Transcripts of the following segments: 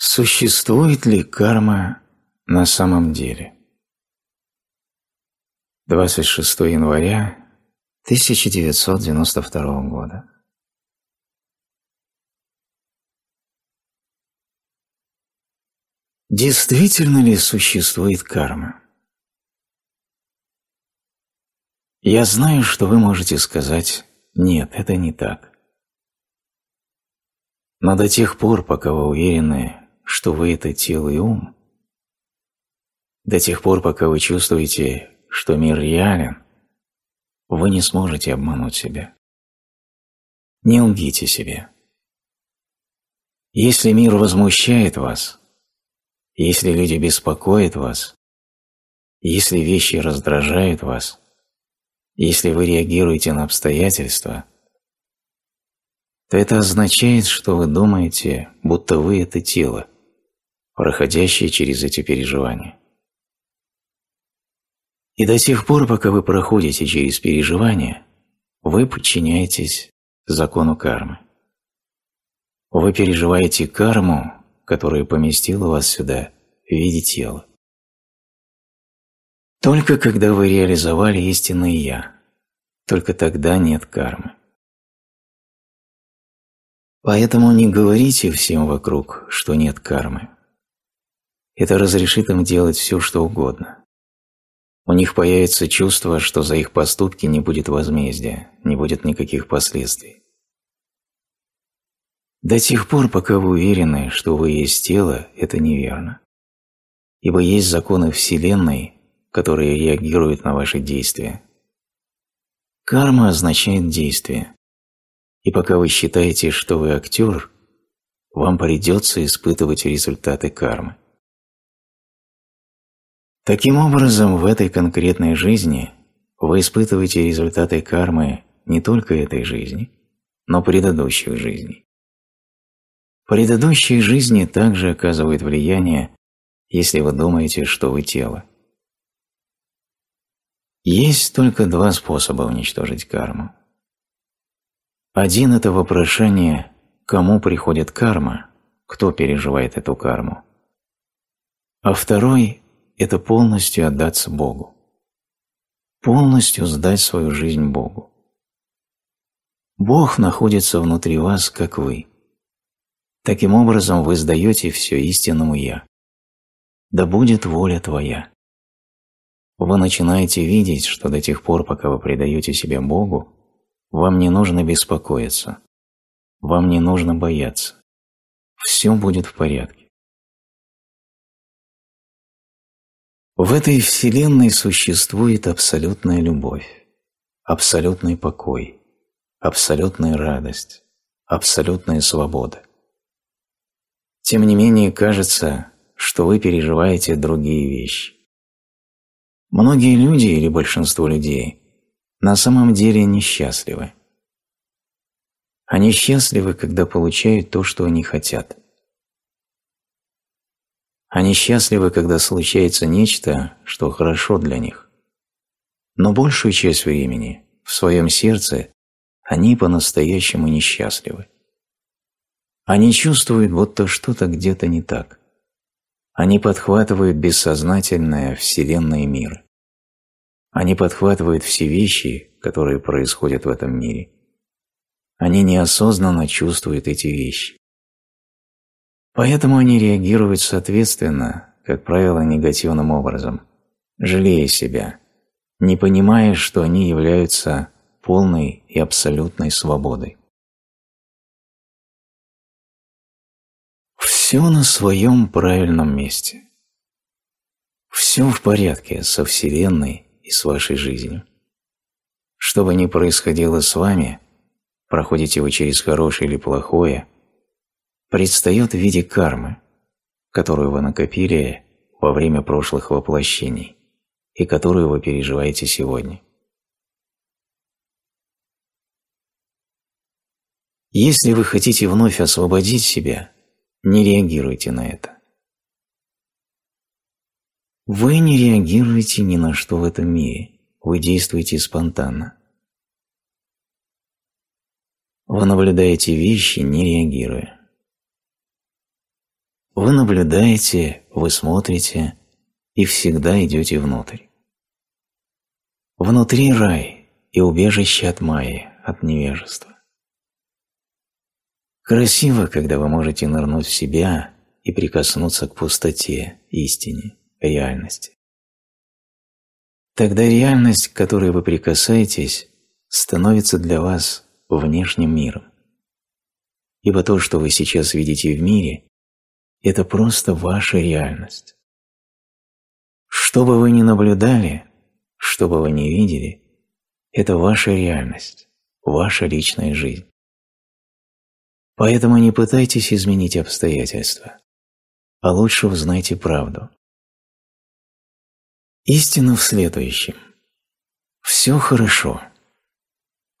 Существует ли карма на самом деле? 26 января 1992 года. Действительно ли существует карма? Я знаю, что вы можете сказать «нет, это не так». Но до тех пор, пока вы уверены, что вы – это тело и ум, до тех пор, пока вы чувствуете, что мир реален, вы не сможете обмануть себя. Не лгите себе. Если мир возмущает вас, если люди беспокоят вас, если вещи раздражают вас, если вы реагируете на обстоятельства, то это означает, что вы думаете, будто вы – это тело – проходящие через эти переживания. И до тех пор, пока вы проходите через переживания, вы подчиняетесь закону кармы. Вы переживаете карму, которая поместила вас сюда в виде тела. Только когда вы реализовали истинное «я», только тогда нет кармы. Поэтому не говорите всем вокруг, что нет кармы. Это разрешит им делать все, что угодно. У них появится чувство, что за их поступки не будет возмездия, не будет никаких последствий. До тех пор, пока вы уверены, что вы есть тело, это неверно. Ибо есть законы Вселенной, которые реагируют на ваши действия. Карма означает действие. И пока вы считаете, что вы актер, вам придется испытывать результаты кармы. Таким образом, в этой конкретной жизни вы испытываете результаты кармы не только этой жизни, но предыдущих жизней. Предыдущие жизни также оказывают влияние, если вы думаете, что вы тело. Есть только два способа уничтожить карму. Один – это вопрошение, кому приходит карма, кто переживает эту карму. А второй это полностью отдаться Богу. Полностью сдать свою жизнь Богу. Бог находится внутри вас, как вы. Таким образом вы сдаете все истинному «Я». Да будет воля твоя. Вы начинаете видеть, что до тех пор, пока вы предаете себя Богу, вам не нужно беспокоиться, вам не нужно бояться. Все будет в порядке. В этой вселенной существует абсолютная любовь, абсолютный покой, абсолютная радость, абсолютная свобода. Тем не менее, кажется, что вы переживаете другие вещи. Многие люди или большинство людей на самом деле несчастливы. Они счастливы, когда получают то, что они хотят – они счастливы, когда случается нечто, что хорошо для них. Но большую часть времени в своем сердце они по-настоящему несчастливы. Они чувствуют, будто что-то где-то не так. Они подхватывают бессознательное вселенный мир. Они подхватывают все вещи, которые происходят в этом мире. Они неосознанно чувствуют эти вещи. Поэтому они реагируют соответственно, как правило, негативным образом, жалея себя, не понимая, что они являются полной и абсолютной свободой. Все на своем правильном месте. Все в порядке со Вселенной и с вашей жизнью. Что бы ни происходило с вами, проходите вы через хорошее или плохое – предстает в виде кармы, которую вы накопили во время прошлых воплощений и которую вы переживаете сегодня. Если вы хотите вновь освободить себя, не реагируйте на это. Вы не реагируете ни на что в этом мире, вы действуете спонтанно. Вы наблюдаете вещи, не реагируя. Вы наблюдаете, вы смотрите и всегда идете внутрь. Внутри рай и убежище от Майи, от невежества. Красиво, когда вы можете нырнуть в себя и прикоснуться к пустоте, истине, реальности. Тогда реальность, к которой вы прикасаетесь, становится для вас внешним миром. Ибо то, что вы сейчас видите в мире, это просто ваша реальность. Что бы вы ни наблюдали, что бы вы ни видели, это ваша реальность, ваша личная жизнь. Поэтому не пытайтесь изменить обстоятельства, а лучше узнайте правду. Истина в следующем. Все хорошо.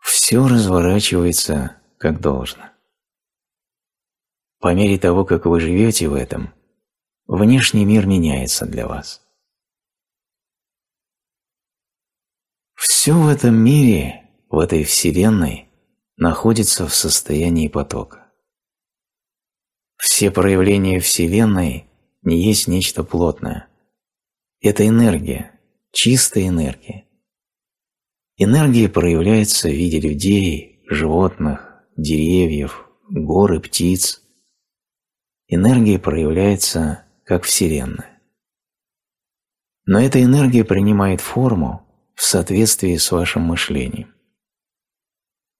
Все разворачивается как должно. По мере того, как вы живете в этом, внешний мир меняется для вас. Все в этом мире, в этой Вселенной, находится в состоянии потока. Все проявления Вселенной не есть нечто плотное. Это энергия, чистая энергия. Энергия проявляется в виде людей, животных, деревьев, гор и птиц, энергия проявляется как Вселенная. Но эта энергия принимает форму в соответствии с вашим мышлением.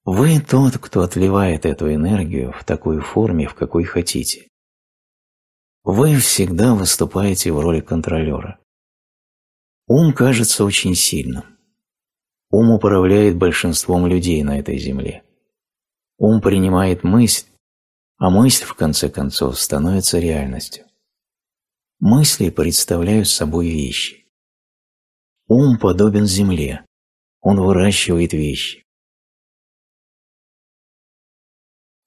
Вы тот, кто отливает эту энергию в такой форме, в какой хотите. Вы всегда выступаете в роли контролера. Ум кажется очень сильным. Ум управляет большинством людей на этой земле. Ум принимает мысль а мысль, в конце концов, становится реальностью. Мысли представляют собой вещи. Ум подобен земле, он выращивает вещи.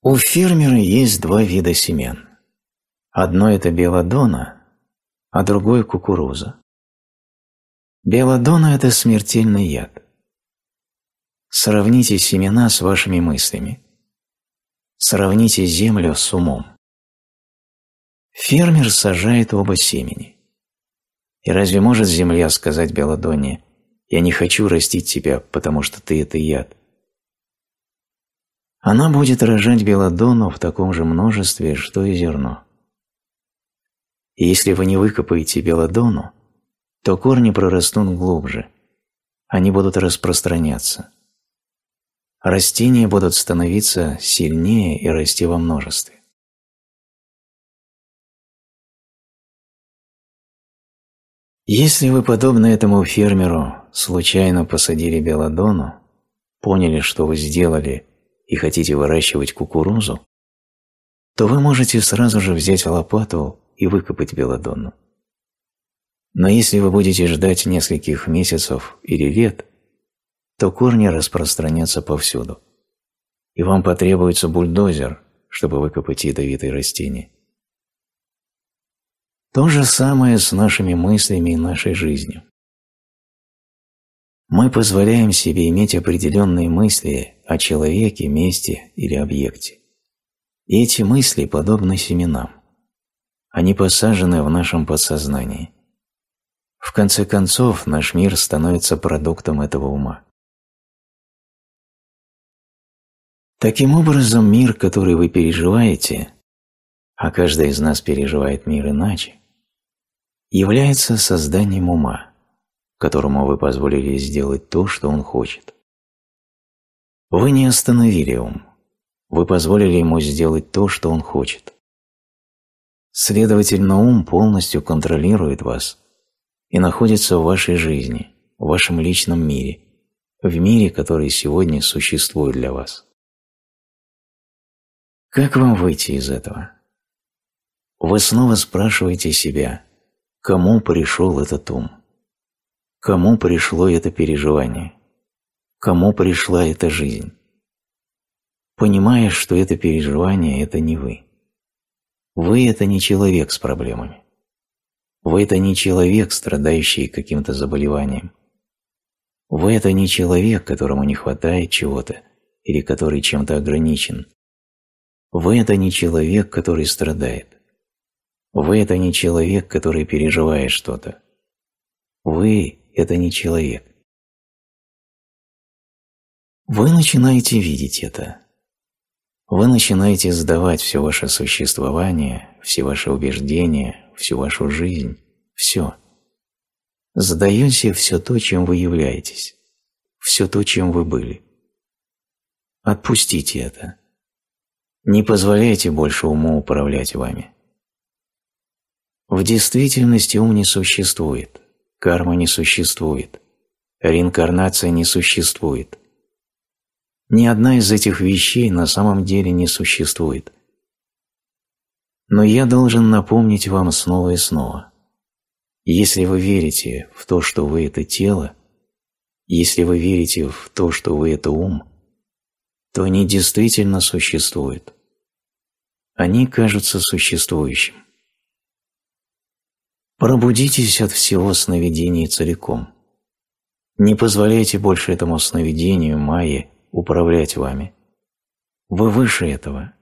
У фермера есть два вида семян. Одно – это белодона, а другое – кукуруза. Белодона – это смертельный яд. Сравните семена с вашими мыслями. Сравните землю с умом. Фермер сажает оба семени. И разве может земля сказать Беладонне, «Я не хочу растить тебя, потому что ты – это яд»? Она будет рожать Беладонну в таком же множестве, что и зерно. И если вы не выкопаете Беладонну, то корни прорастут глубже, они будут распространяться – растения будут становиться сильнее и расти во множестве. Если вы, подобно этому фермеру, случайно посадили белодону, поняли, что вы сделали, и хотите выращивать кукурузу, то вы можете сразу же взять лопату и выкопать белодонну. Но если вы будете ждать нескольких месяцев или лет, то корни распространятся повсюду. И вам потребуется бульдозер, чтобы выкопать ядовитые растения. То же самое с нашими мыслями и нашей жизнью. Мы позволяем себе иметь определенные мысли о человеке, месте или объекте. И эти мысли подобны семенам. Они посажены в нашем подсознании. В конце концов, наш мир становится продуктом этого ума. Таким образом, мир, который вы переживаете, а каждый из нас переживает мир иначе, является созданием ума, которому вы позволили сделать то, что он хочет. Вы не остановили ум, вы позволили ему сделать то, что он хочет. Следовательно, ум полностью контролирует вас и находится в вашей жизни, в вашем личном мире, в мире, который сегодня существует для вас. Как вам выйти из этого? Вы снова спрашиваете себя, кому пришел этот ум? Кому пришло это переживание? Кому пришла эта жизнь? Понимая, что это переживание – это не вы. Вы – это не человек с проблемами. Вы – это не человек, страдающий каким-то заболеванием. Вы – это не человек, которому не хватает чего-то или который чем-то ограничен – вы – это не человек, который страдает. Вы – это не человек, который переживает что-то. Вы – это не человек. Вы начинаете видеть это. Вы начинаете сдавать все ваше существование, все ваши убеждения, всю вашу жизнь, все. Сдаете все то, чем вы являетесь, все то, чем вы были. Отпустите это. Не позволяйте больше уму управлять вами. В действительности ум не существует, карма не существует, реинкарнация не существует. Ни одна из этих вещей на самом деле не существует. Но я должен напомнить вам снова и снова. Если вы верите в то, что вы – это тело, если вы верите в то, что вы – это ум – то они действительно существуют. Они кажутся существующим. Пробудитесь от всего сновидения целиком. Не позволяйте больше этому сновидению, майе, управлять вами. Вы выше этого.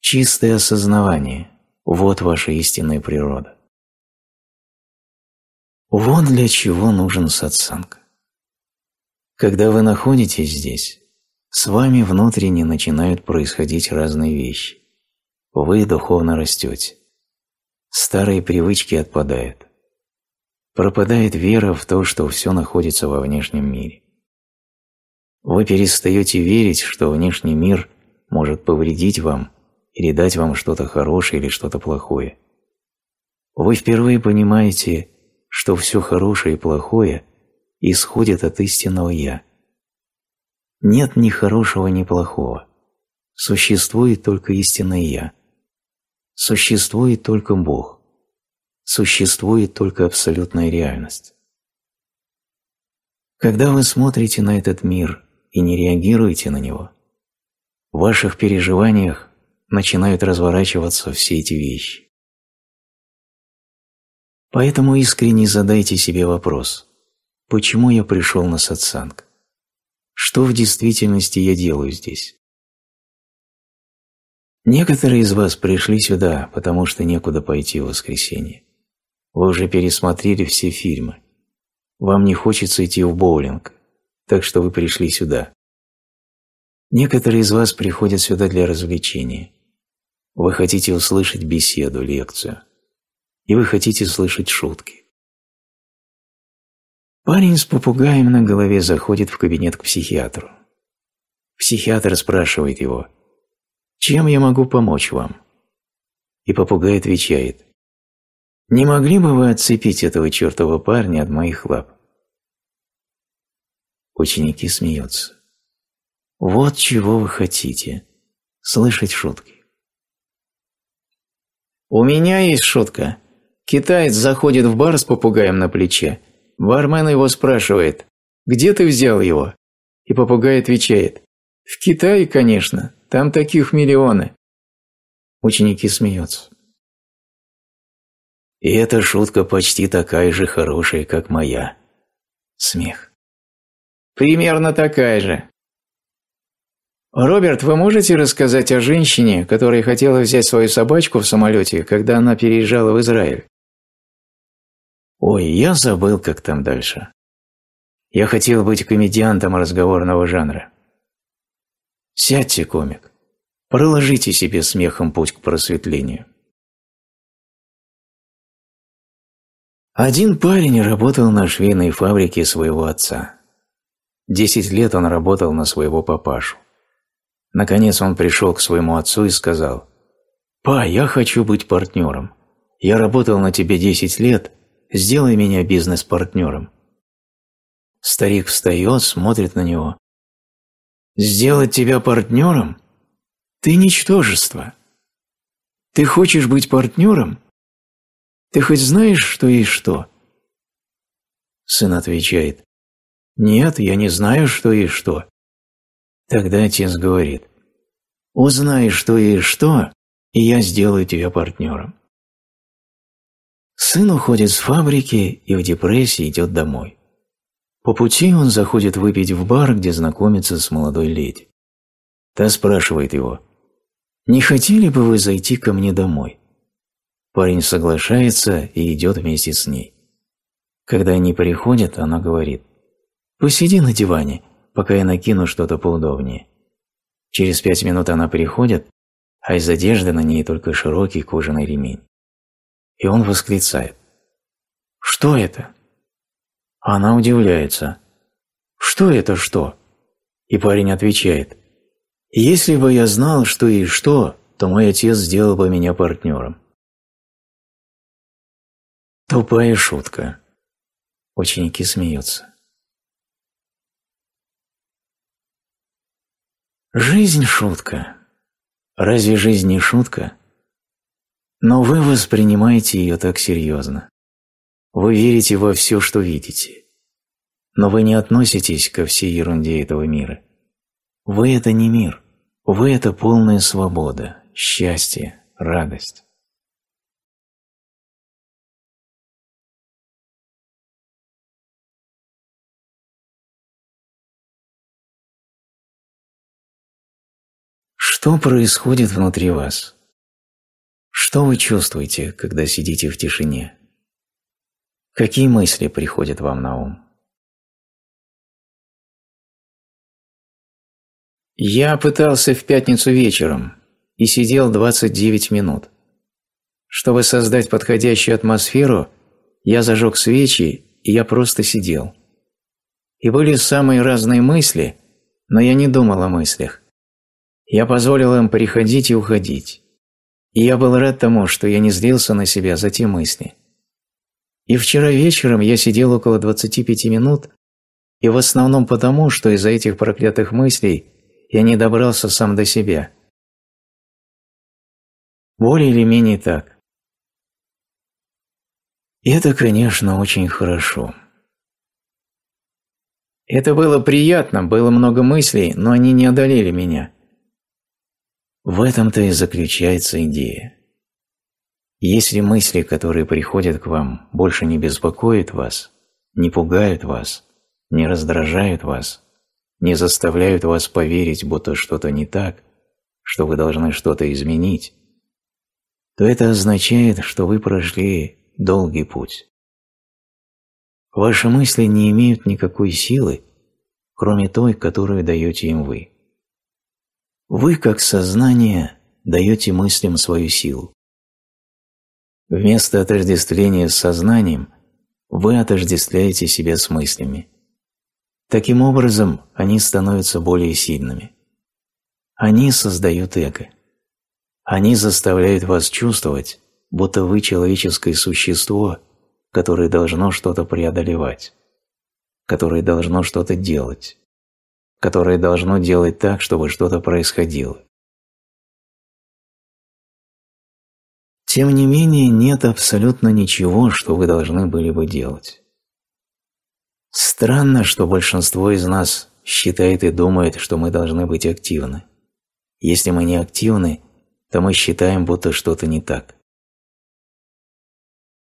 Чистое осознавание – вот ваша истинная природа. Вот для чего нужен сатсанг. Когда вы находитесь здесь, с вами внутренне начинают происходить разные вещи. Вы духовно растете. Старые привычки отпадают. Пропадает вера в то, что все находится во внешнем мире. Вы перестаете верить, что внешний мир может повредить вам или дать вам что-то хорошее или что-то плохое. Вы впервые понимаете, что все хорошее и плохое исходит от истинного «я», нет ни хорошего, ни плохого. Существует только истинное «Я». Существует только Бог. Существует только абсолютная реальность. Когда вы смотрите на этот мир и не реагируете на него, в ваших переживаниях начинают разворачиваться все эти вещи. Поэтому искренне задайте себе вопрос, почему я пришел на сатсанг? Что в действительности я делаю здесь? Некоторые из вас пришли сюда, потому что некуда пойти в воскресенье. Вы уже пересмотрели все фильмы. Вам не хочется идти в боулинг, так что вы пришли сюда. Некоторые из вас приходят сюда для развлечения. Вы хотите услышать беседу, лекцию. И вы хотите слышать шутки. Парень с попугаем на голове заходит в кабинет к психиатру. Психиатр спрашивает его, «Чем я могу помочь вам?» И попугай отвечает, «Не могли бы вы отцепить этого чертова парня от моих лап?» Ученики смеются. «Вот чего вы хотите. Слышать шутки». «У меня есть шутка. Китаец заходит в бар с попугаем на плече» Бармен его спрашивает, «Где ты взял его?» И попугай отвечает, «В Китае, конечно, там таких миллионы». Ученики смеются. И эта шутка почти такая же хорошая, как моя. Смех. Примерно такая же. Роберт, вы можете рассказать о женщине, которая хотела взять свою собачку в самолете, когда она переезжала в Израиль? Ой, я забыл, как там дальше. Я хотел быть комедиантом разговорного жанра. Сядьте, комик, проложите себе смехом путь к просветлению. Один парень работал на швейной фабрике своего отца. Десять лет он работал на своего папашу. Наконец он пришел к своему отцу и сказал, «Па, я хочу быть партнером. Я работал на тебе десять лет, сделай меня бизнес-партнером. Старик встает, смотрит на него. Сделать тебя партнером? Ты ничтожество. Ты хочешь быть партнером? Ты хоть знаешь, что и что? Сын отвечает. Нет, я не знаю, что и что. Тогда отец говорит. Узнай, что и что, и я сделаю тебя партнером. Сын уходит с фабрики и в депрессии идет домой. По пути он заходит выпить в бар, где знакомится с молодой леди. Та спрашивает его, «Не хотели бы вы зайти ко мне домой?» Парень соглашается и идет вместе с ней. Когда они приходят, она говорит, «Посиди на диване, пока я накину что-то поудобнее». Через пять минут она приходит, а из одежды на ней только широкий кожаный ремень и он восклицает. «Что это?» Она удивляется. «Что это что?» И парень отвечает. «Если бы я знал, что и что, то мой отец сделал бы меня партнером». Тупая шутка. Ученики смеются. Жизнь – шутка. Разве жизнь не шутка? Но вы воспринимаете ее так серьезно. Вы верите во все, что видите. Но вы не относитесь ко всей ерунде этого мира. Вы – это не мир. Вы – это полная свобода, счастье, радость. Что происходит внутри вас? Что вы чувствуете, когда сидите в тишине? Какие мысли приходят вам на ум? Я пытался в пятницу вечером и сидел 29 минут. Чтобы создать подходящую атмосферу, я зажег свечи, и я просто сидел. И были самые разные мысли, но я не думал о мыслях. Я позволил им приходить и уходить. И я был рад тому, что я не злился на себя за те мысли. И вчера вечером я сидел около 25 минут, и в основном потому, что из-за этих проклятых мыслей я не добрался сам до себя. Более или менее так. И это, конечно, очень хорошо. Это было приятно, было много мыслей, но они не одолели меня. В этом-то и заключается идея. Если мысли, которые приходят к вам, больше не беспокоят вас, не пугают вас, не раздражают вас, не заставляют вас поверить, будто что-то не так, что вы должны что-то изменить, то это означает, что вы прошли долгий путь. Ваши мысли не имеют никакой силы, кроме той, которую даете им вы. Вы, как сознание, даете мыслям свою силу. Вместо отождествления с сознанием вы отождествляете себя с мыслями. Таким образом, они становятся более сильными. Они создают эго. Они заставляют вас чувствовать, будто вы человеческое существо, которое должно что-то преодолевать, которое должно что-то делать, которое должно делать так, чтобы что-то происходило. Тем не менее, нет абсолютно ничего, что вы должны были бы делать. Странно, что большинство из нас считает и думает, что мы должны быть активны. Если мы не активны, то мы считаем, будто что-то не так.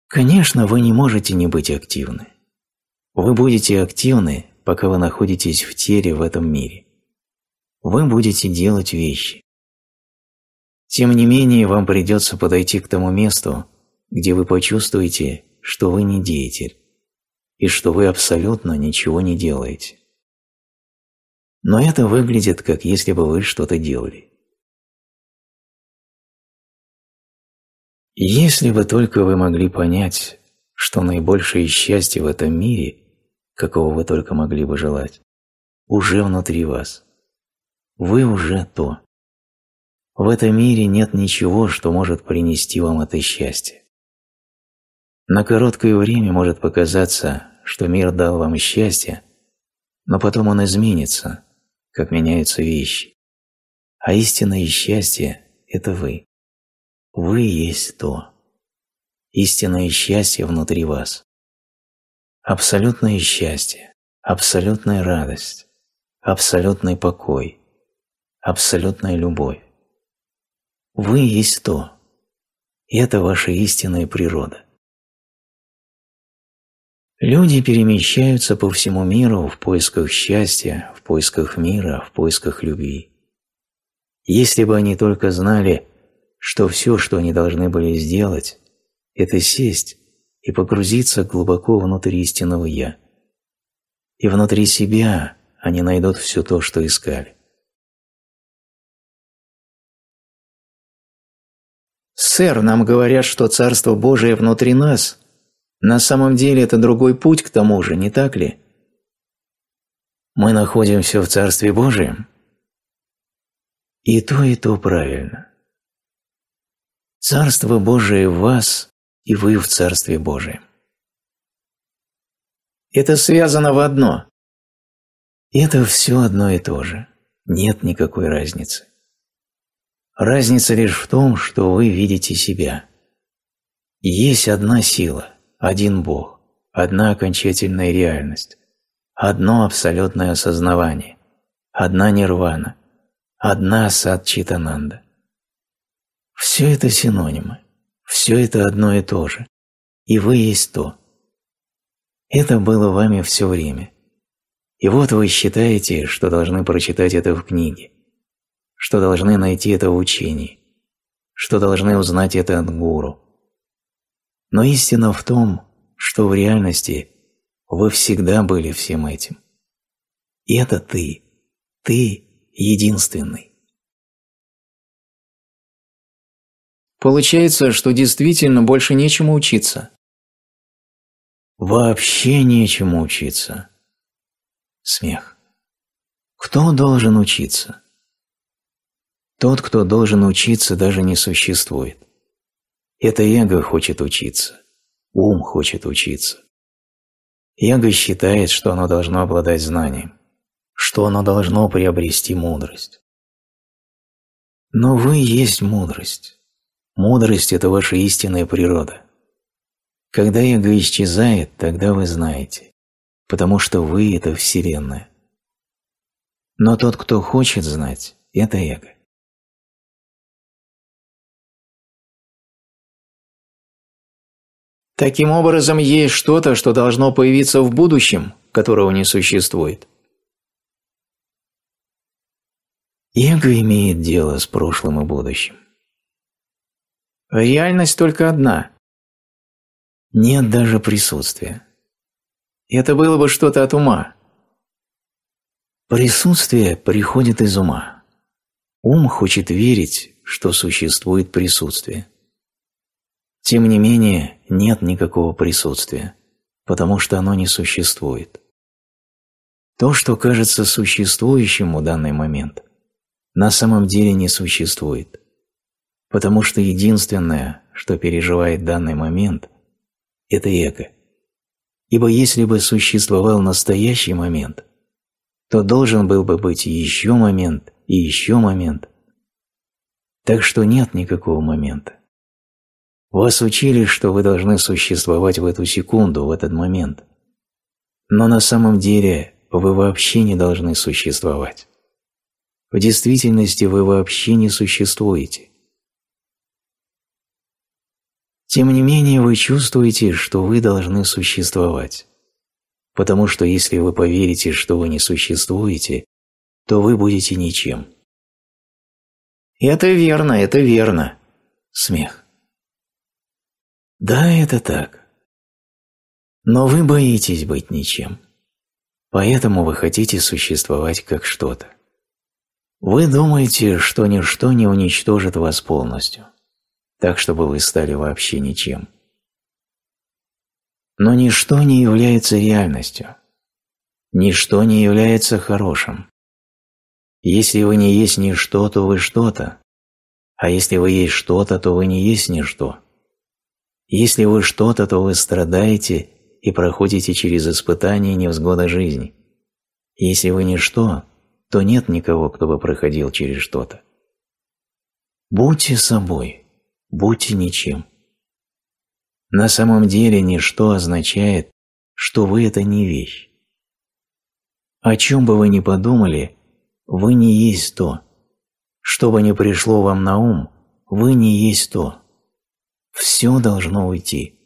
Конечно, вы не можете не быть активны. Вы будете активны, пока вы находитесь в теле в этом мире. Вы будете делать вещи. Тем не менее, вам придется подойти к тому месту, где вы почувствуете, что вы не деятель, и что вы абсолютно ничего не делаете. Но это выглядит, как если бы вы что-то делали. Если бы только вы могли понять, что наибольшее счастье в этом мире какого вы только могли бы желать, уже внутри вас. Вы уже то. В этом мире нет ничего, что может принести вам это счастье. На короткое время может показаться, что мир дал вам счастье, но потом он изменится, как меняются вещи. А истинное счастье – это вы. Вы есть то. Истинное счастье внутри вас абсолютное счастье, абсолютная радость, абсолютный покой, абсолютная любовь. Вы есть то, и это ваша истинная природа. Люди перемещаются по всему миру в поисках счастья, в поисках мира, в поисках любви. Если бы они только знали, что все, что они должны были сделать, это сесть и погрузиться глубоко внутрь истинного «я». И внутри себя они найдут все то, что искали. «Сэр, нам говорят, что Царство Божие внутри нас. На самом деле это другой путь к тому же, не так ли?» «Мы находимся в Царстве Божьем?» «И то, и то правильно. Царство Божие в вас и вы в Царстве Божием. Это связано в одно. Это все одно и то же. Нет никакой разницы. Разница лишь в том, что вы видите себя. Есть одна сила, один Бог, одна окончательная реальность, одно абсолютное осознавание, одна нирвана, одна сад Все это синонимы. Все это одно и то же. И вы есть то. Это было вами все время. И вот вы считаете, что должны прочитать это в книге, что должны найти это в учении, что должны узнать это от гуру. Но истина в том, что в реальности вы всегда были всем этим. И это ты, ты единственный. Получается, что действительно больше нечему учиться. Вообще нечему учиться. Смех. Кто должен учиться? Тот, кто должен учиться, даже не существует. Это эго хочет учиться. Ум хочет учиться. Эго считает, что оно должно обладать знанием, что оно должно приобрести мудрость. Но вы есть мудрость. Мудрость – это ваша истинная природа. Когда эго исчезает, тогда вы знаете, потому что вы – это Вселенная. Но тот, кто хочет знать, – это эго. Таким образом, есть что-то, что должно появиться в будущем, которого не существует. Эго имеет дело с прошлым и будущим. Реальность только одна. Нет даже присутствия. Это было бы что-то от ума. Присутствие приходит из ума. Ум хочет верить, что существует присутствие. Тем не менее, нет никакого присутствия, потому что оно не существует. То, что кажется существующим в данный момент, на самом деле не существует потому что единственное, что переживает данный момент, это эго. Ибо если бы существовал настоящий момент, то должен был бы быть еще момент и еще момент. Так что нет никакого момента. Вас учили, что вы должны существовать в эту секунду, в этот момент. Но на самом деле вы вообще не должны существовать. В действительности вы вообще не существуете тем не менее вы чувствуете, что вы должны существовать. Потому что если вы поверите, что вы не существуете, то вы будете ничем. «Это верно, это верно!» Смех. Да, это так. Но вы боитесь быть ничем. Поэтому вы хотите существовать как что-то. Вы думаете, что ничто не уничтожит вас полностью так, чтобы вы стали вообще ничем. Но ничто не является реальностью. Ничто не является хорошим. Если вы не есть ничто, то вы что-то. А если вы есть что-то, то вы не есть ничто. Если вы что-то, то вы страдаете и проходите через испытания и невзгоды жизни. Если вы ничто, то нет никого, кто бы проходил через что-то. Будьте собой будьте ничем. На самом деле ничто означает, что вы – это не вещь. О чем бы вы ни подумали, вы не есть то. Что бы ни пришло вам на ум, вы не есть то. Все должно уйти.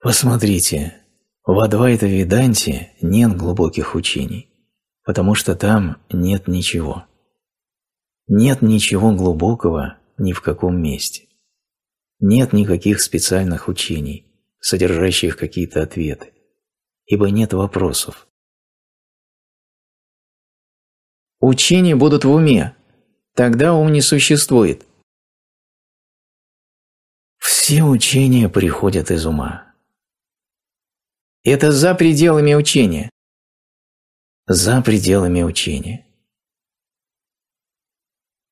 Посмотрите, в Адвайта Веданте нет глубоких учений, потому что там нет ничего. Нет ничего глубокого ни в каком месте. Нет никаких специальных учений, содержащих какие-то ответы, ибо нет вопросов. Учения будут в уме, тогда ум не существует. Все учения приходят из ума. Это за пределами учения. За пределами учения.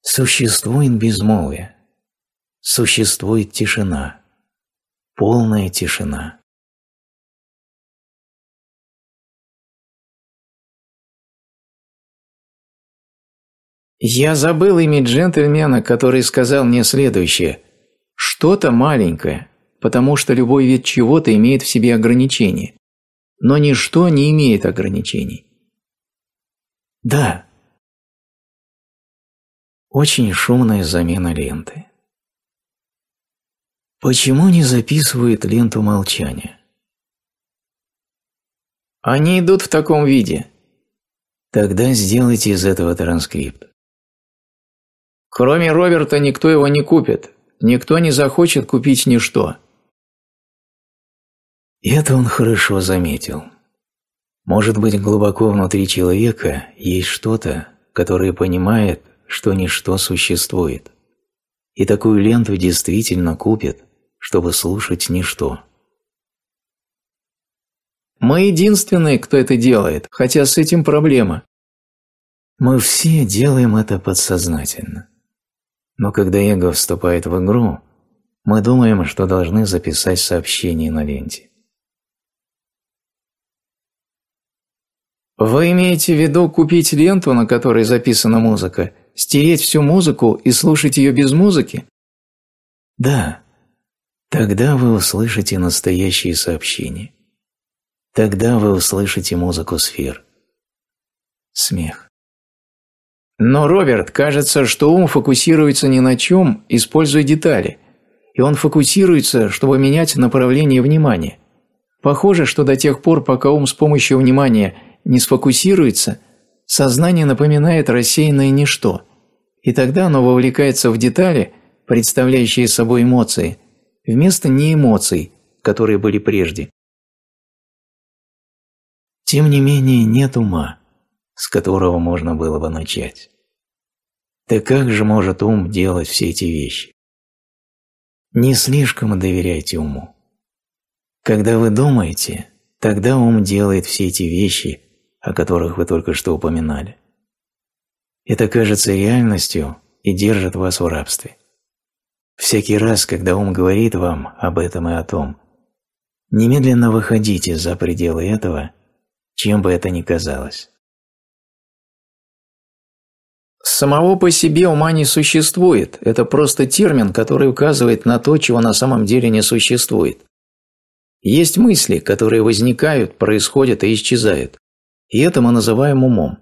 Существует безмолвие, существует тишина, полная тишина. Я забыл имя джентльмена, который сказал мне следующее. Что-то маленькое, потому что любой вид чего-то имеет в себе ограничения. Но ничто не имеет ограничений. Да, очень шумная замена ленты. Почему не записывает ленту молчания? Они идут в таком виде. Тогда сделайте из этого транскрипт. Кроме Роберта никто его не купит. Никто не захочет купить ничто. Это он хорошо заметил. Может быть, глубоко внутри человека есть что-то, которое понимает, что ничто существует. И такую ленту действительно купит, чтобы слушать ничто. Мы единственные, кто это делает, хотя с этим проблема. Мы все делаем это подсознательно. Но когда эго вступает в игру, мы думаем, что должны записать сообщение на ленте. Вы имеете в виду купить ленту, на которой записана музыка, Стереть всю музыку и слушать ее без музыки? Да. Тогда вы услышите настоящие сообщения. Тогда вы услышите музыку сфер. Смех. Но, Роберт, кажется, что ум фокусируется не на чем, используя детали. И он фокусируется, чтобы менять направление внимания. Похоже, что до тех пор, пока ум с помощью внимания не сфокусируется – Сознание напоминает рассеянное ничто, и тогда оно вовлекается в детали, представляющие собой эмоции, вместо неэмоций, которые были прежде. Тем не менее нет ума, с которого можно было бы начать. Так как же может ум делать все эти вещи? Не слишком доверяйте уму. Когда вы думаете, тогда ум делает все эти вещи – о которых вы только что упоминали. Это кажется реальностью и держит вас в рабстве. Всякий раз, когда ум говорит вам об этом и о том, немедленно выходите за пределы этого, чем бы это ни казалось. Самого по себе ума не существует, это просто термин, который указывает на то, чего на самом деле не существует. Есть мысли, которые возникают, происходят и исчезают и это мы называем умом.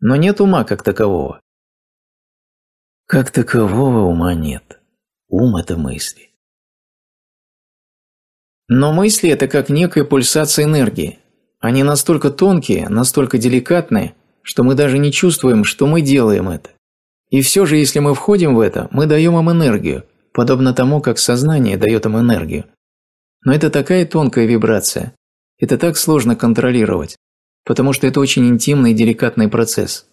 Но нет ума как такового. Как такового ума нет. Ум – это мысли. Но мысли – это как некая пульсация энергии. Они настолько тонкие, настолько деликатные, что мы даже не чувствуем, что мы делаем это. И все же, если мы входим в это, мы даем им энергию, подобно тому, как сознание дает им энергию. Но это такая тонкая вибрация. Это так сложно контролировать потому что это очень интимный и деликатный процесс.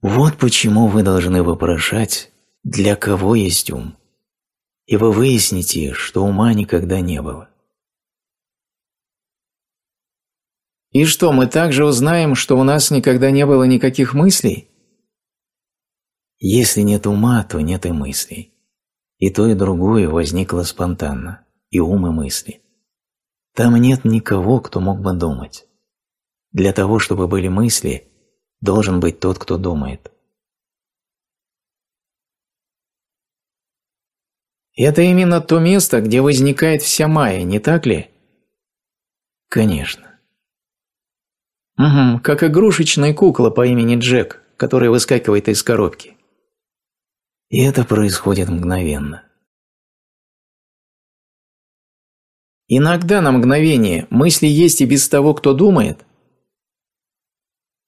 Вот почему вы должны вопрошать, для кого есть ум, и вы выясните, что ума никогда не было. И что, мы также узнаем, что у нас никогда не было никаких мыслей? Если нет ума, то нет и мыслей. И то, и другое возникло спонтанно, и ум, и мысли. Там нет никого, кто мог бы думать. Для того, чтобы были мысли, должен быть тот, кто думает. Это именно то место, где возникает вся майя, не так ли? Конечно. Угу, как игрушечная кукла по имени Джек, которая выскакивает из коробки. И это происходит мгновенно. Иногда на мгновение мысли есть и без того, кто думает.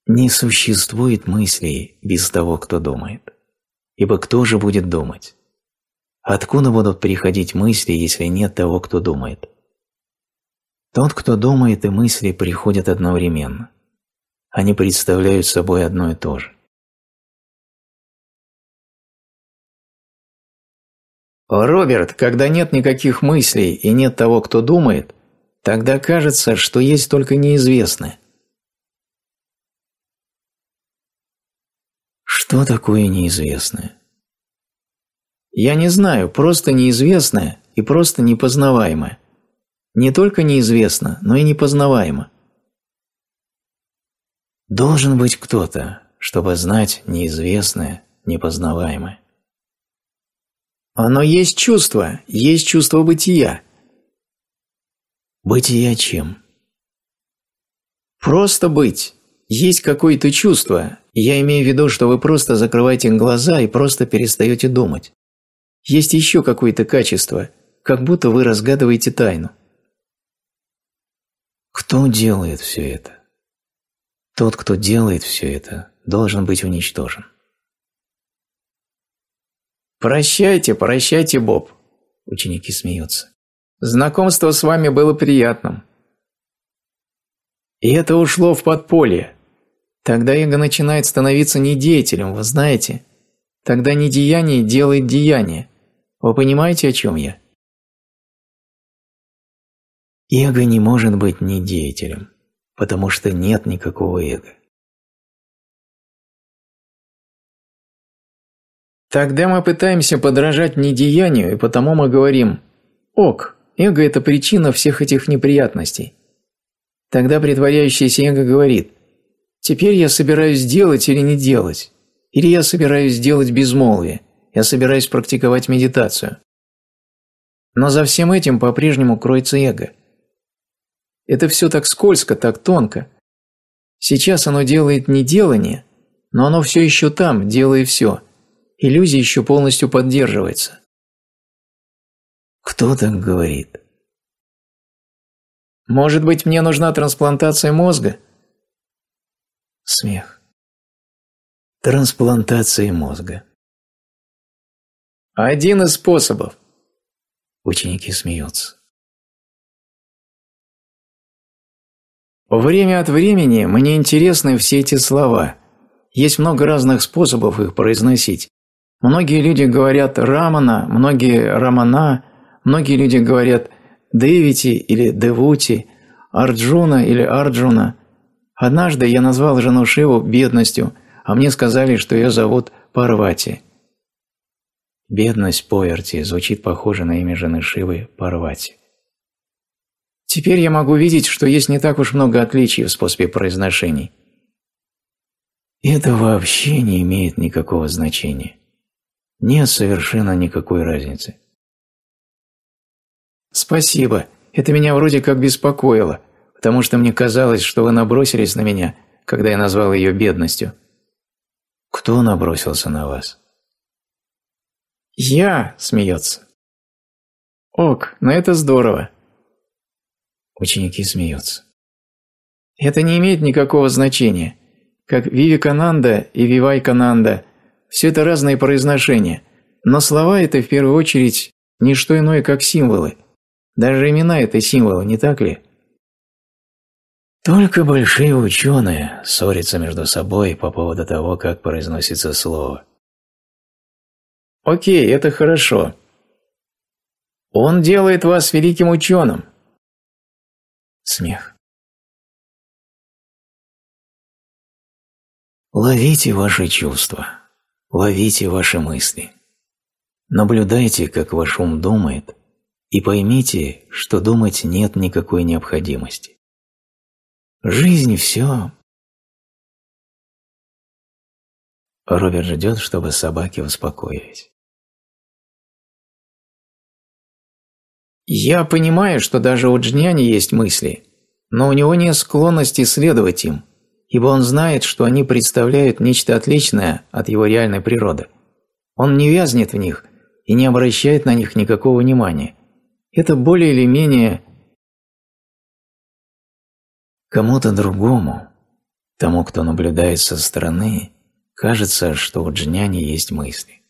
Не существует мыслей без того, кто думает. Ибо кто же будет думать? Откуда будут приходить мысли, если нет того, кто думает? Тот, кто думает, и мысли приходят одновременно. Они представляют собой одно и то же. Роберт, когда нет никаких мыслей и нет того, кто думает, тогда кажется, что есть только неизвестное. Что такое неизвестное? Я не знаю, просто неизвестное и просто непознаваемое. Не только неизвестно, но и непознаваемо. Должен быть кто-то, чтобы знать неизвестное, непознаваемое. Оно есть чувство, есть чувство бытия. Бытия чем? Просто быть. Есть какое-то чувство. Я имею в виду, что вы просто закрываете глаза и просто перестаете думать. Есть еще какое-то качество, как будто вы разгадываете тайну. Кто делает все это? Тот, кто делает все это, должен быть уничтожен. «Прощайте, прощайте, Боб!» Ученики смеются. «Знакомство с вами было приятным». И это ушло в подполье. Тогда эго начинает становиться не деятелем, вы знаете. Тогда не деяние делает деяние. Вы понимаете, о чем я? Эго не может быть не деятелем, потому что нет никакого эго. Тогда мы пытаемся подражать недеянию, и потому мы говорим «Ок, эго – это причина всех этих неприятностей». Тогда притворяющийся эго говорит «Теперь я собираюсь делать или не делать, или я собираюсь делать безмолвие, я собираюсь практиковать медитацию». Но за всем этим по-прежнему кроется эго. Это все так скользко, так тонко. Сейчас оно делает неделание, но оно все еще там, делая все – иллюзия еще полностью поддерживается. Кто так говорит? Может быть, мне нужна трансплантация мозга? Смех. Трансплантация мозга. Один из способов. Ученики смеются. Время от времени мне интересны все эти слова. Есть много разных способов их произносить. Многие люди говорят «рамана», многие «рамана», многие люди говорят «девити» или «девути», «арджуна» или «арджуна». Однажды я назвал жену Шиву бедностью, а мне сказали, что ее зовут Парвати. Бедность Поверти звучит похоже на имя жены Шивы Парвати. Теперь я могу видеть, что есть не так уж много отличий в способе произношений. Это вообще не имеет никакого значения. Нет совершенно никакой разницы. «Спасибо. Это меня вроде как беспокоило, потому что мне казалось, что вы набросились на меня, когда я назвал ее бедностью». «Кто набросился на вас?» «Я!» – смеется. «Ок, но это здорово!» Ученики смеются. «Это не имеет никакого значения. Как Вивикананда и Вивайкананда все это разные произношения, но слова – это в первую очередь не что иное, как символы. Даже имена – это символы, не так ли? Только большие ученые ссорятся между собой по поводу того, как произносится слово. Окей, это хорошо. Он делает вас великим ученым. Смех. Ловите ваши чувства. Ловите ваши мысли. Наблюдайте, как ваш ум думает, и поймите, что думать нет никакой необходимости. Жизнь – все. Роберт ждет, чтобы собаки успокоились. Я понимаю, что даже у Джняни есть мысли, но у него нет склонности следовать им ибо он знает, что они представляют нечто отличное от его реальной природы. Он не вязнет в них и не обращает на них никакого внимания. Это более или менее кому-то другому, тому, кто наблюдает со стороны, кажется, что у джняни есть мысли.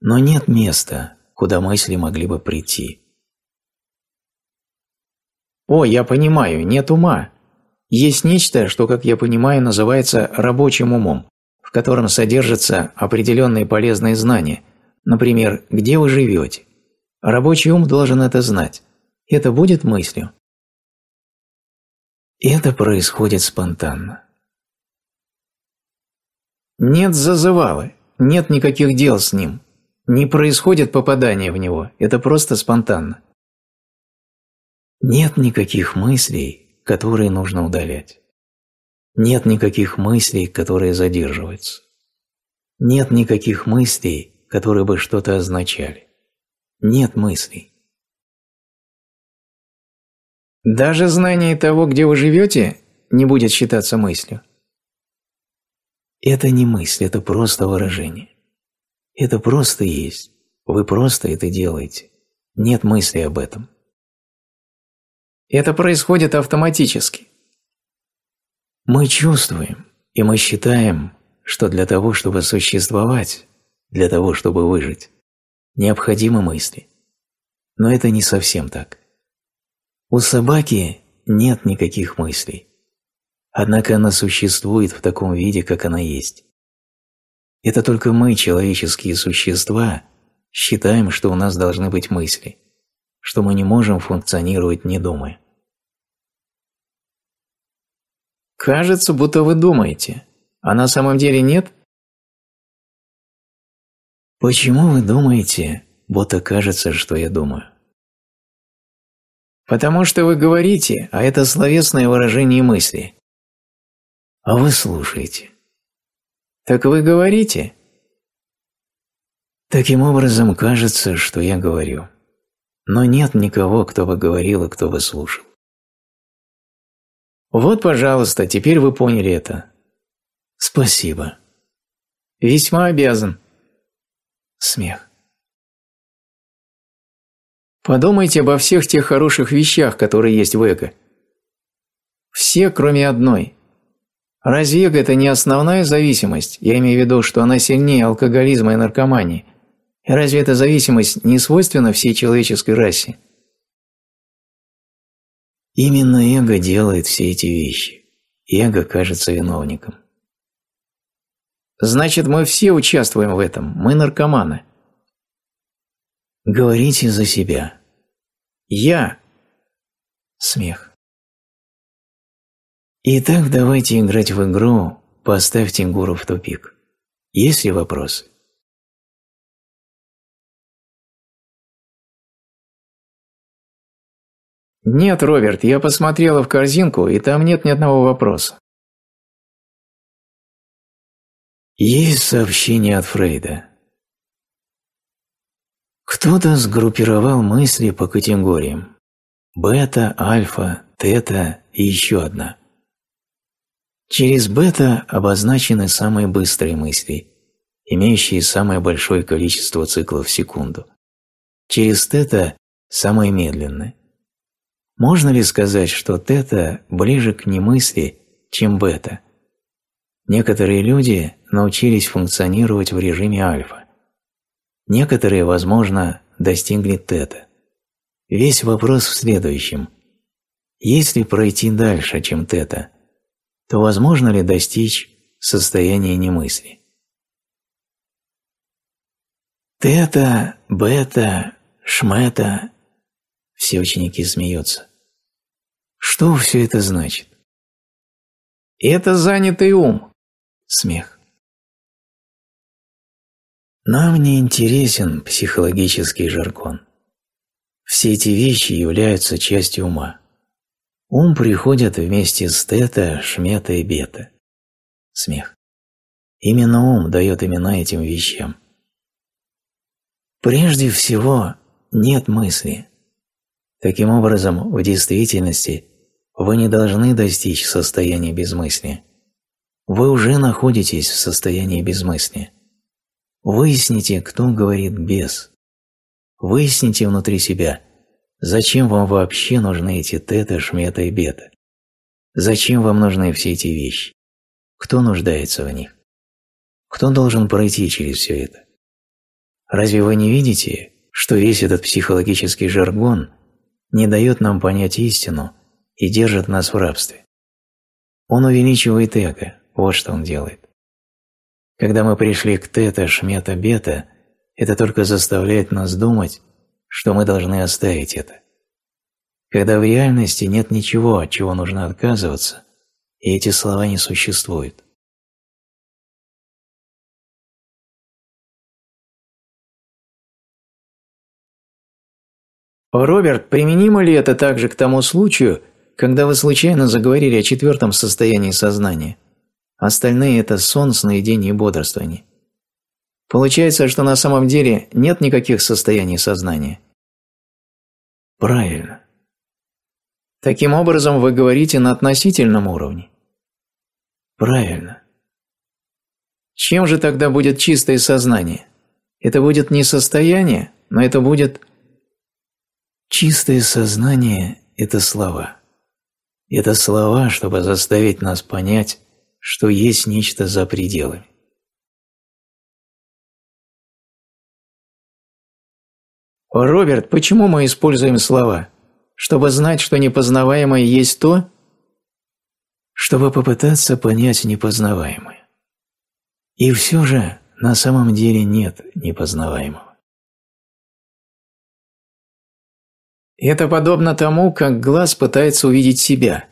Но нет места, куда мысли могли бы прийти. «О, я понимаю, нет ума!» Есть нечто, что, как я понимаю, называется рабочим умом, в котором содержатся определенные полезные знания, например, где вы живете. Рабочий ум должен это знать. Это будет мыслью. Это происходит спонтанно. Нет зазывалы, нет никаких дел с ним. Не происходит попадание в него, это просто спонтанно. Нет никаких мыслей, которые нужно удалять. Нет никаких мыслей, которые задерживаются. Нет никаких мыслей, которые бы что-то означали. Нет мыслей. Даже знание того, где вы живете, не будет считаться мыслью. Это не мысль, это просто выражение. Это просто есть. Вы просто это делаете. Нет мысли об этом. Это происходит автоматически. Мы чувствуем, и мы считаем, что для того, чтобы существовать, для того, чтобы выжить, необходимы мысли. Но это не совсем так. У собаки нет никаких мыслей. Однако она существует в таком виде, как она есть. Это только мы, человеческие существа, считаем, что у нас должны быть мысли что мы не можем функционировать не думая. Кажется, будто вы думаете, а на самом деле нет? Почему вы думаете, будто кажется, что я думаю? Потому что вы говорите, а это словесное выражение мысли. А вы слушаете. Так вы говорите? Таким образом, кажется, что я говорю но нет никого, кто бы говорил и кто бы слушал. Вот, пожалуйста, теперь вы поняли это. Спасибо. Весьма обязан. Смех. Подумайте обо всех тех хороших вещах, которые есть в эго. Все, кроме одной. Разве эго – это не основная зависимость? Я имею в виду, что она сильнее алкоголизма и наркомании – разве эта зависимость не свойственна всей человеческой расе? Именно эго делает все эти вещи. Эго кажется виновником. Значит, мы все участвуем в этом. Мы наркоманы. Говорите за себя. Я. Смех. Итак, давайте играть в игру «Поставьте гуру в тупик». Есть ли вопросы? Нет, Роберт, я посмотрела в корзинку, и там нет ни одного вопроса. Есть сообщение от Фрейда. Кто-то сгруппировал мысли по категориям. Бета, альфа, тета и еще одна. Через бета обозначены самые быстрые мысли, имеющие самое большое количество циклов в секунду. Через тета – самые медленные. Можно ли сказать, что тета ближе к немысли, чем бета? Некоторые люди научились функционировать в режиме альфа. Некоторые, возможно, достигли тета. Весь вопрос в следующем. Если пройти дальше, чем тета, то возможно ли достичь состояния немысли? Тета, бета, шмета, все ученики смеются. Что все это значит? Это занятый ум. Смех. Нам не интересен психологический жаргон. Все эти вещи являются частью ума. Ум приходит вместе с тета, шмета и бета. Смех. Именно ум дает имена этим вещам. Прежде всего, нет мысли. Таким образом, в действительности вы не должны достичь состояния безмыслия. Вы уже находитесь в состоянии безмыслия. Выясните, кто говорит «без». Выясните внутри себя, зачем вам вообще нужны эти тета, шмета и бета. Зачем вам нужны все эти вещи? Кто нуждается в них? Кто должен пройти через все это? Разве вы не видите, что весь этот психологический жаргон не дает нам понять истину и держит нас в рабстве. Он увеличивает эго, вот что он делает. Когда мы пришли к тета, шмета, бета, это только заставляет нас думать, что мы должны оставить это. Когда в реальности нет ничего, от чего нужно отказываться, и эти слова не существуют. Роберт, применимо ли это также к тому случаю, когда вы случайно заговорили о четвертом состоянии сознания? Остальные – это сон, сновидение и бодрствование. Получается, что на самом деле нет никаких состояний сознания. Правильно. Таким образом, вы говорите на относительном уровне. Правильно. Чем же тогда будет чистое сознание? Это будет не состояние, но это будет Чистое сознание – это слова. Это слова, чтобы заставить нас понять, что есть нечто за пределами. Роберт, почему мы используем слова? Чтобы знать, что непознаваемое есть то? Чтобы попытаться понять непознаваемое. И все же на самом деле нет непознаваемого. Это подобно тому, как глаз пытается увидеть себя.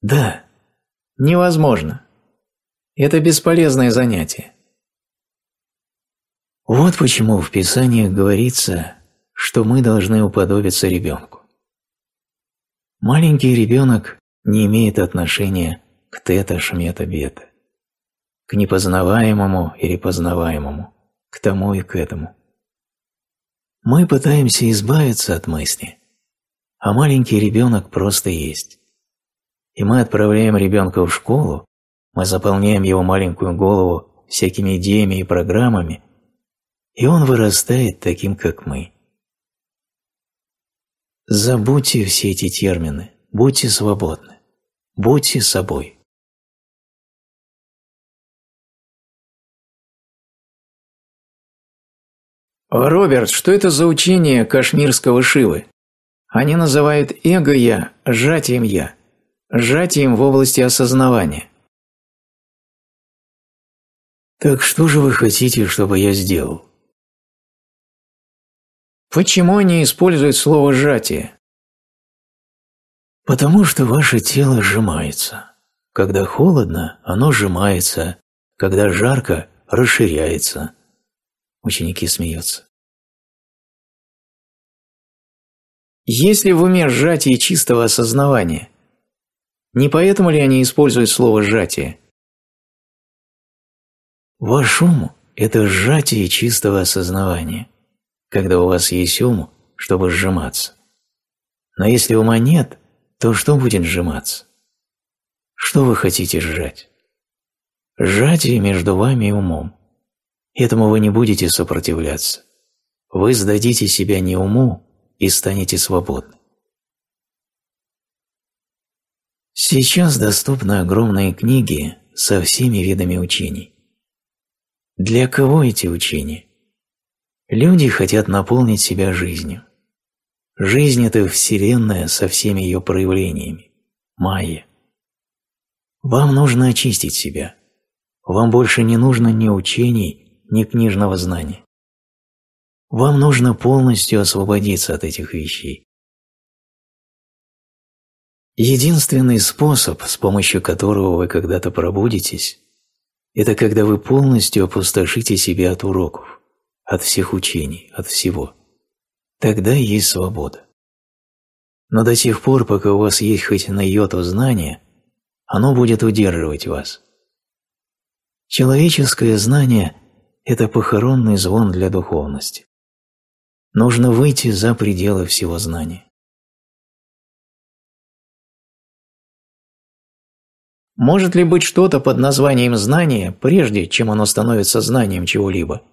Да, невозможно. Это бесполезное занятие. Вот почему в Писании говорится, что мы должны уподобиться ребенку. Маленький ребенок не имеет отношения к тета, шмета, бета, к непознаваемому или познаваемому, к тому и к этому – мы пытаемся избавиться от мысли, а маленький ребенок просто есть. И мы отправляем ребенка в школу, мы заполняем его маленькую голову всякими идеями и программами, и он вырастает таким, как мы. Забудьте все эти термины, будьте свободны, будьте собой. Роберт, что это за учение кашмирского Шивы? Они называют эго-я сжатием «я», сжатием в области осознавания. Так что же вы хотите, чтобы я сделал? Почему они используют слово «сжатие»? Потому что ваше тело сжимается. Когда холодно, оно сжимается. Когда жарко, расширяется. Ученики смеются. Если в уме сжатие чистого осознавания? Не поэтому ли они используют слово «сжатие»? Ваш ум – это сжатие чистого осознавания, когда у вас есть ум, чтобы сжиматься. Но если ума нет, то что будет сжиматься? Что вы хотите сжать? Сжатие между вами и умом. Этому вы не будете сопротивляться. Вы сдадите себя не уму и станете свободны. Сейчас доступны огромные книги со всеми видами учений. Для кого эти учения? Люди хотят наполнить себя жизнью. Жизнь – это Вселенная со всеми ее проявлениями, майя. Вам нужно очистить себя. Вам больше не нужно ни учений, ни книжного знания. Вам нужно полностью освободиться от этих вещей. Единственный способ, с помощью которого вы когда-то пробудитесь, это когда вы полностью опустошите себя от уроков, от всех учений, от всего. Тогда есть свобода. Но до тех пор, пока у вас есть хоть на йоту знания, оно будет удерживать вас. Человеческое знание это похоронный звон для духовности. Нужно выйти за пределы всего знания. Может ли быть что-то под названием знание, прежде чем оно становится знанием чего-либо?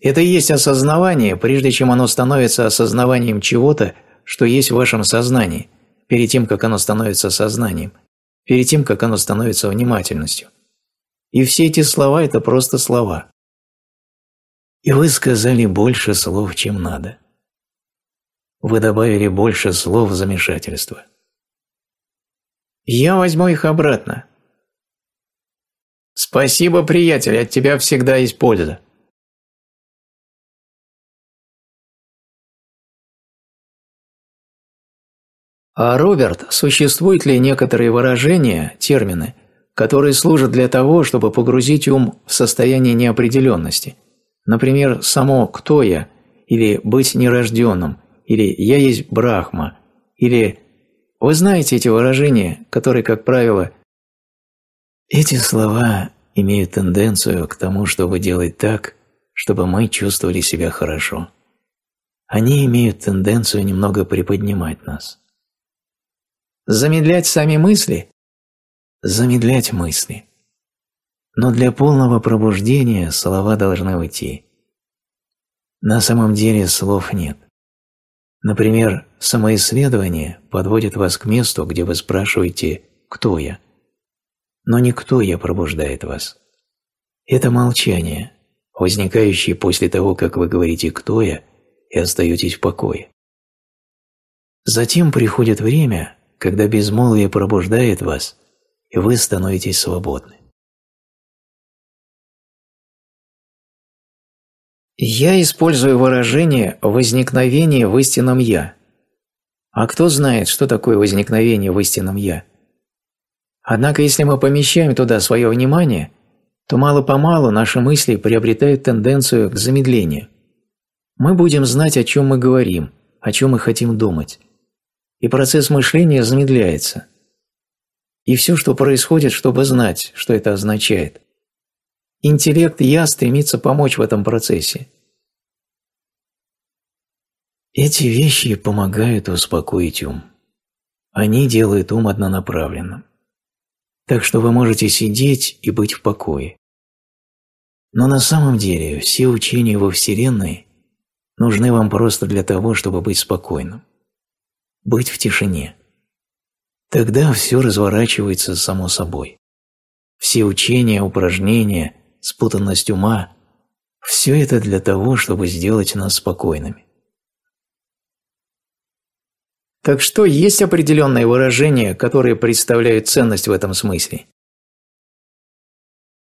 Это и есть осознавание, прежде чем оно становится осознаванием чего-то, что есть в вашем сознании, перед тем, как оно становится сознанием, перед тем, как оно становится внимательностью. И все эти слова – это просто слова и вы сказали больше слов, чем надо. Вы добавили больше слов замешательства. Я возьму их обратно. Спасибо, приятель, от тебя всегда есть польза. А, Роберт, существуют ли некоторые выражения, термины, которые служат для того, чтобы погрузить ум в состояние неопределенности – Например, само «кто я» или «быть нерожденным» или «я есть Брахма» или «вы знаете эти выражения, которые, как правило...» Эти слова имеют тенденцию к тому, чтобы делать так, чтобы мы чувствовали себя хорошо. Они имеют тенденцию немного приподнимать нас. Замедлять сами мысли? Замедлять мысли но для полного пробуждения слова должны уйти. На самом деле слов нет. Например, самоисследование подводит вас к месту, где вы спрашиваете «Кто я?». Но не «Кто я?» пробуждает вас. Это молчание, возникающее после того, как вы говорите «Кто я?» и остаетесь в покое. Затем приходит время, когда безмолвие пробуждает вас, и вы становитесь свободны. Я использую выражение «возникновение в истинном «я». А кто знает, что такое возникновение в истинном «я»? Однако, если мы помещаем туда свое внимание, то мало-помалу наши мысли приобретают тенденцию к замедлению. Мы будем знать, о чем мы говорим, о чем мы хотим думать. И процесс мышления замедляется. И все, что происходит, чтобы знать, что это означает, Интеллект «я» стремится помочь в этом процессе. Эти вещи помогают успокоить ум. Они делают ум однонаправленным. Так что вы можете сидеть и быть в покое. Но на самом деле все учения во Вселенной нужны вам просто для того, чтобы быть спокойным. Быть в тишине. Тогда все разворачивается само собой. Все учения, упражнения, спутанность ума – все это для того, чтобы сделать нас спокойными. Так что есть определенные выражения, которые представляют ценность в этом смысле.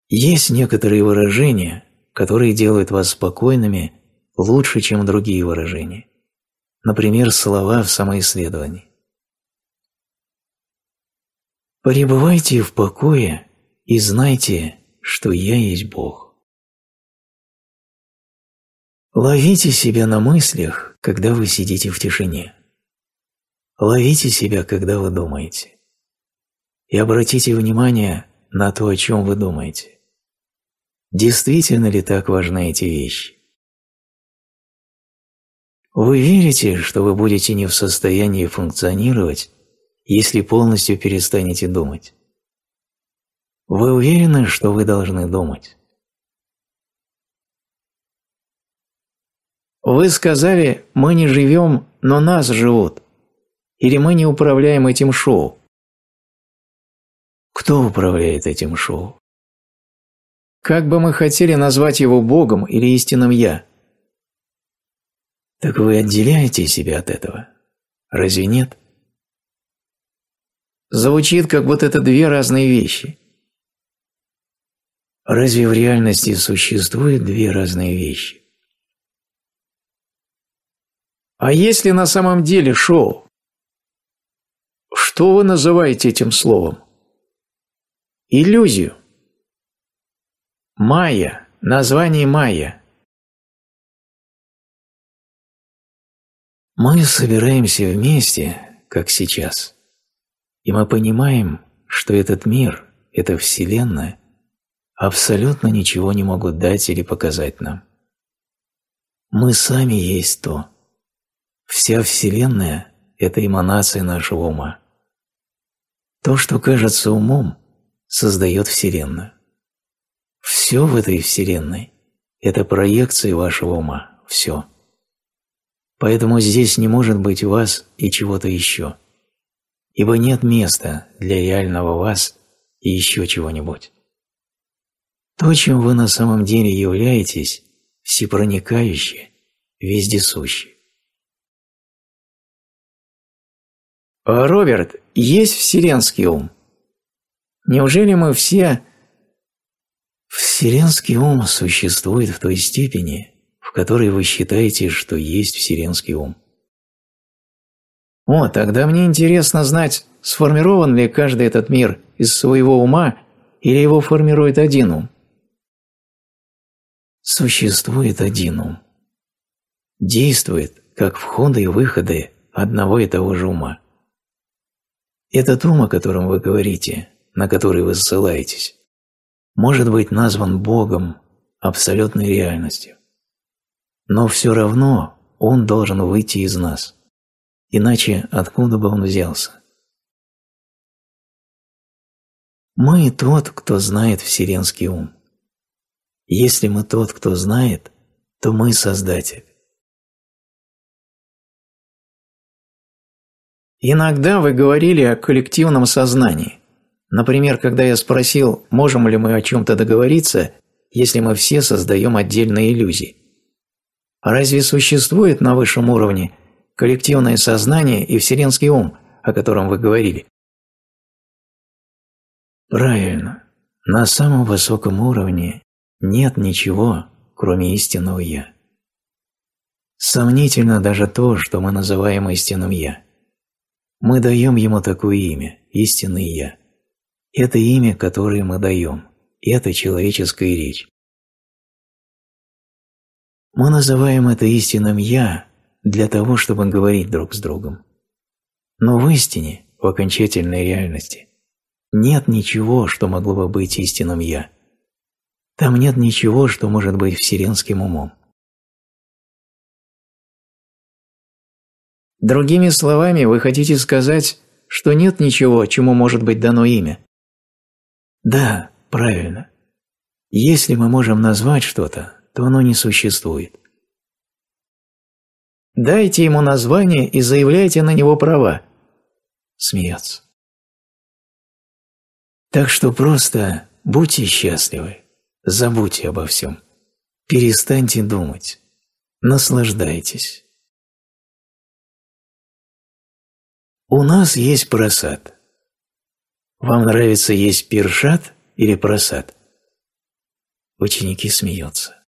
Есть некоторые выражения, которые делают вас спокойными лучше, чем другие выражения. Например, слова в самоисследовании. Пребывайте в покое и знайте, что я есть Бог. Ловите себя на мыслях, когда вы сидите в тишине. Ловите себя, когда вы думаете. И обратите внимание на то, о чем вы думаете. Действительно ли так важны эти вещи? Вы верите, что вы будете не в состоянии функционировать, если полностью перестанете думать? Вы уверены, что вы должны думать? Вы сказали, мы не живем, но нас живут. Или мы не управляем этим шоу. Кто управляет этим шоу? Как бы мы хотели назвать его Богом или истинным Я? Так вы отделяете себя от этого? Разве нет? Звучит, как будто это две разные вещи. Разве в реальности существуют две разные вещи? А если на самом деле шоу? Что вы называете этим словом? Иллюзию. Майя. Название Майя. Мы собираемся вместе, как сейчас, и мы понимаем, что этот мир, эта вселенная абсолютно ничего не могут дать или показать нам. Мы сами есть то. Вся Вселенная – это эманация нашего ума. То, что кажется умом, создает Вселенную. Все в этой Вселенной – это проекции вашего ума, все. Поэтому здесь не может быть вас и чего-то еще, ибо нет места для реального вас и еще чего-нибудь. То, чем вы на самом деле являетесь, всепроникающее, вездесущее. А, Роберт, есть вселенский ум? Неужели мы все... Вселенский ум существует в той степени, в которой вы считаете, что есть вселенский ум. О, тогда мне интересно знать, сформирован ли каждый этот мир из своего ума или его формирует один ум существует один ум. Действует, как входы и выходы одного и того же ума. Этот ум, о котором вы говорите, на который вы ссылаетесь, может быть назван Богом, абсолютной реальностью. Но все равно он должен выйти из нас, иначе откуда бы он взялся? Мы тот, кто знает вселенский ум. Если мы тот, кто знает, то мы Создатель. Иногда вы говорили о коллективном сознании. Например, когда я спросил, можем ли мы о чем-то договориться, если мы все создаем отдельные иллюзии. Разве существует на высшем уровне коллективное сознание и вселенский ум, о котором вы говорили? Правильно. На самом высоком уровне нет ничего, кроме истинного «я». Сомнительно даже то, что мы называем истинным «я». Мы даем ему такое имя – истинный «я». Это имя, которое мы даем. Это человеческая речь. Мы называем это истинным «я» для того, чтобы говорить друг с другом. Но в истине, в окончательной реальности, нет ничего, что могло бы быть истинным «я». Там нет ничего, что может быть вселенским умом. Другими словами, вы хотите сказать, что нет ничего, чему может быть дано имя? Да, правильно. Если мы можем назвать что-то, то оно не существует. Дайте ему название и заявляйте на него права. Смеяться. Так что просто будьте счастливы. Забудьте обо всем. Перестаньте думать. Наслаждайтесь. У нас есть просад. Вам нравится есть першат или просад? Ученики смеются.